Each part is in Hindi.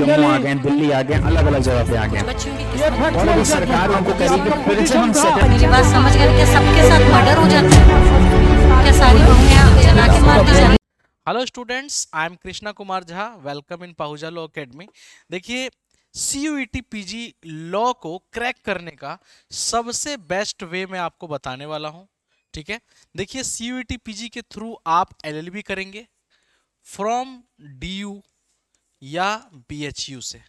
जम्मू आ गए दिल्ली आ गए अलग अलग जगह पे आ गए और अभी सरकार उनको कह रही है फिर से हम मेरी बात समझ गए सबके साथ मर्डर हो जाते है क्या सारी बहुएं जला के मार दी hello students I am Krishna Kumar Jha welcome in Pahuja law academy देखिए सी यू टी लॉ को क्रैक करने का सबसे बेस्ट वे मैं आपको बताने वाला हूं ठीक है देखिए सी यू टी के थ्रू आप एल करेंगे फ्रॉम डी यू या BHU से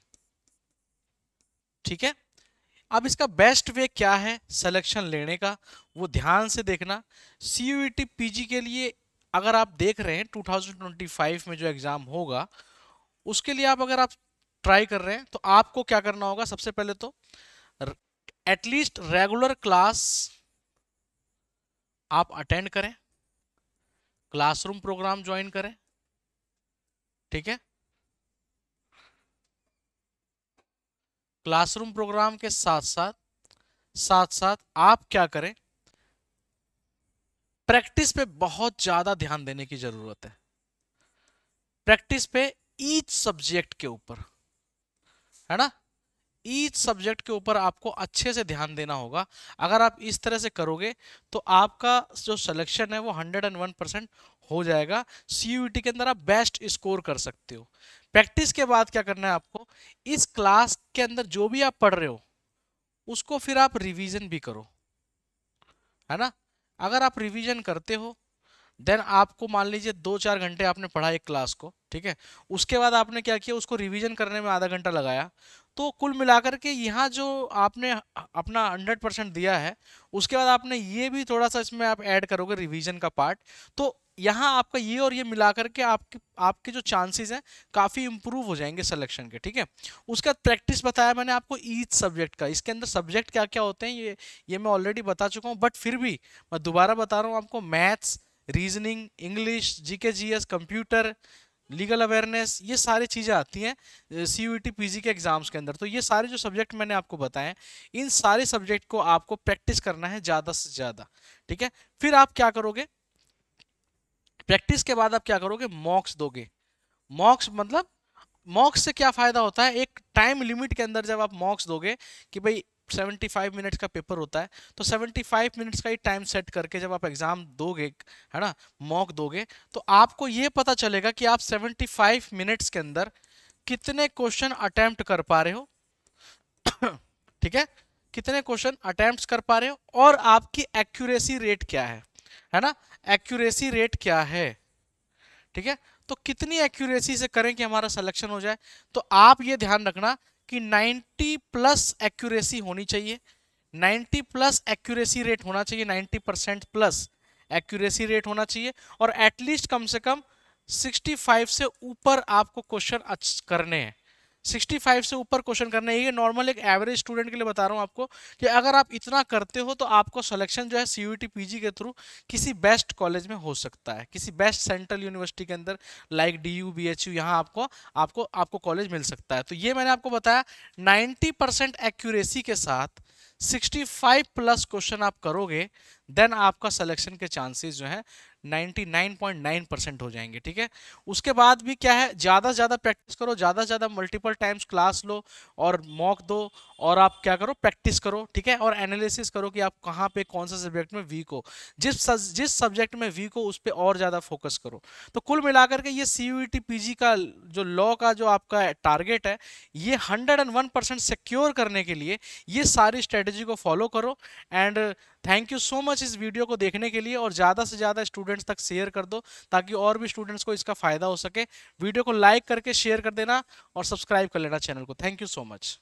ठीक है अब इसका बेस्ट वे क्या है सिलेक्शन लेने का वो ध्यान से देखना सी यू जी के लिए अगर आप देख रहे हैं 2025 में जो एग्ज़ाम होगा उसके लिए आप अगर आप ट्राई कर रहे हैं तो आपको क्या करना होगा सबसे पहले तो एटलीस्ट रेगुलर क्लास आप अटेंड करें क्लासरूम प्रोग्राम ज्वाइन करें ठीक है क्लासरूम प्रोग्राम के साथ साथ साथ साथ आप क्या करें प्रैक्टिस पे बहुत ज्यादा ध्यान देने की जरूरत है प्रैक्टिस पे ईच सब्जेक्ट के ऊपर है ना ईच सब्जेक्ट के ऊपर आपको अच्छे से ध्यान देना होगा अगर आप इस तरह से करोगे तो आपका जो सिलेक्शन है वो 101 परसेंट हो जाएगा सी के अंदर आप बेस्ट स्कोर कर सकते हो प्रैक्टिस के बाद क्या करना है आपको इस क्लास के अंदर जो भी आप पढ़ रहे हो उसको फिर आप रिवीजन भी करो है ना अगर आप रिवीजन करते हो देन आपको मान लीजिए दो चार घंटे आपने पढ़ा एक क्लास को ठीक है उसके बाद आपने क्या किया उसको रिवीजन करने में आधा घंटा लगाया तो कुल मिलाकर के यहाँ जो आपने अपना 100 परसेंट दिया है उसके बाद आपने ये भी थोड़ा सा इसमें आप ऐड करोगे रिवीजन का पार्ट तो यहाँ आपका ये और ये मिला करके आपके आपके जो चांसेस हैं काफ़ी इम्प्रूव हो जाएंगे सिलेक्शन के ठीक है उसका प्रैक्टिस बताया मैंने आपको ईच सब्जेक्ट का इसके अंदर सब्जेक्ट क्या क्या होते हैं ये ये मैं ऑलरेडी बता चुका हूँ बट फिर भी मैं दोबारा बता रहा हूँ आपको मैथ्स रीजनिंग इंग्लिश जी के कंप्यूटर लीगल अवेयरनेस ये सारी चीज़ें आती हैं सी यू टी पी के एग्ज़ाम्स के अंदर तो ये सारे जो सब्जेक्ट मैंने आपको बताए इन सारे सब्जेक्ट को आपको प्रैक्टिस करना है ज़्यादा से ज़्यादा ठीक है फिर आप क्या करोगे प्रैक्टिस के बाद आप क्या करोगे मॉक्स दोगे मॉक्स मतलब मॉक्स से क्या फ़ायदा होता है एक टाइम लिमिट के अंदर जब आप मॉक्स दोगे कि भाई 75 मिनट्स का पेपर होता है तो 75 मिनट्स का ही टाइम सेट करके जब आप एग्ज़ाम दोगे है ना मॉक दोगे तो आपको ये पता चलेगा कि आप 75 मिनट्स के अंदर कितने क्वेश्चन अटैम्प्ट कर पा रहे हो ठीक है कितने क्वेश्चन अटैम्प्ट कर पा रहे हो और आपकी एक्यूरेसी रेट क्या है है ना एक्यूरेसी रेट क्या है ठीक है तो कितनी एक्यूरेसी से करें कि हमारा सिलेक्शन हो जाए तो आप ये ध्यान रखना कि 90 प्लस एक्यूरेसी होनी चाहिए 90 प्लस एक्यूरेसी रेट होना चाहिए 90 परसेंट प्लस एक्यूरेसी रेट होना चाहिए और एटलीस्ट कम से कम 65 से ऊपर आपको क्वेश्चन करने हैं फाइव से ऊपर क्वेश्चन करना है ये नॉर्मल एक एवरेज स्टूडेंट के लिए बता रहा हूँ आपको कि अगर आप इतना करते हो तो आपको सिलेक्शन जो है सी यू के थ्रू किसी बेस्ट कॉलेज में हो सकता है किसी बेस्ट सेंट्रल यूनिवर्सिटी के अंदर like D U B H U यहाँ आपको आपको आपको कॉलेज मिल सकता है तो ये मैंने आपको बताया नाइन्टी परसेंट एक्यूरेसी के साथ 65 प्लस क्वेश्चन आप करोगे देन आपका सिलेक्शन के चांसेस जो है 99.9 परसेंट हो जाएंगे ठीक है उसके बाद भी क्या है ज़्यादा से ज़्यादा प्रैक्टिस करो ज़्यादा से ज़्यादा मल्टीपल टाइम्स क्लास लो और मॉक दो और आप क्या करो प्रैक्टिस करो ठीक है और एनालिसिस करो कि आप कहाँ पे कौन सा सब्जेक्ट में वीक हो जिस जिस सब्जेक्ट में वीक हो उस पर और ज़्यादा फोकस करो तो कुल मिलाकर के ये सी यू e का जो लॉ का जो आपका टारगेट है ये हंड्रेड सिक्योर करने के लिए ये सारी स्ट्रेटेजी को फॉलो करो and thank you so much इस वीडियो को देखने के लिए और ज़्यादा से ज़्यादा स्टूडेंट्स तक शेयर कर दो ताकि और भी स्टूडेंट्स को इसका फ़ायदा हो सके वीडियो को लाइक करके शेयर कर देना और सब्सक्राइब कर लेना चैनल को thank you so much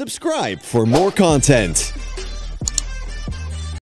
subscribe for more content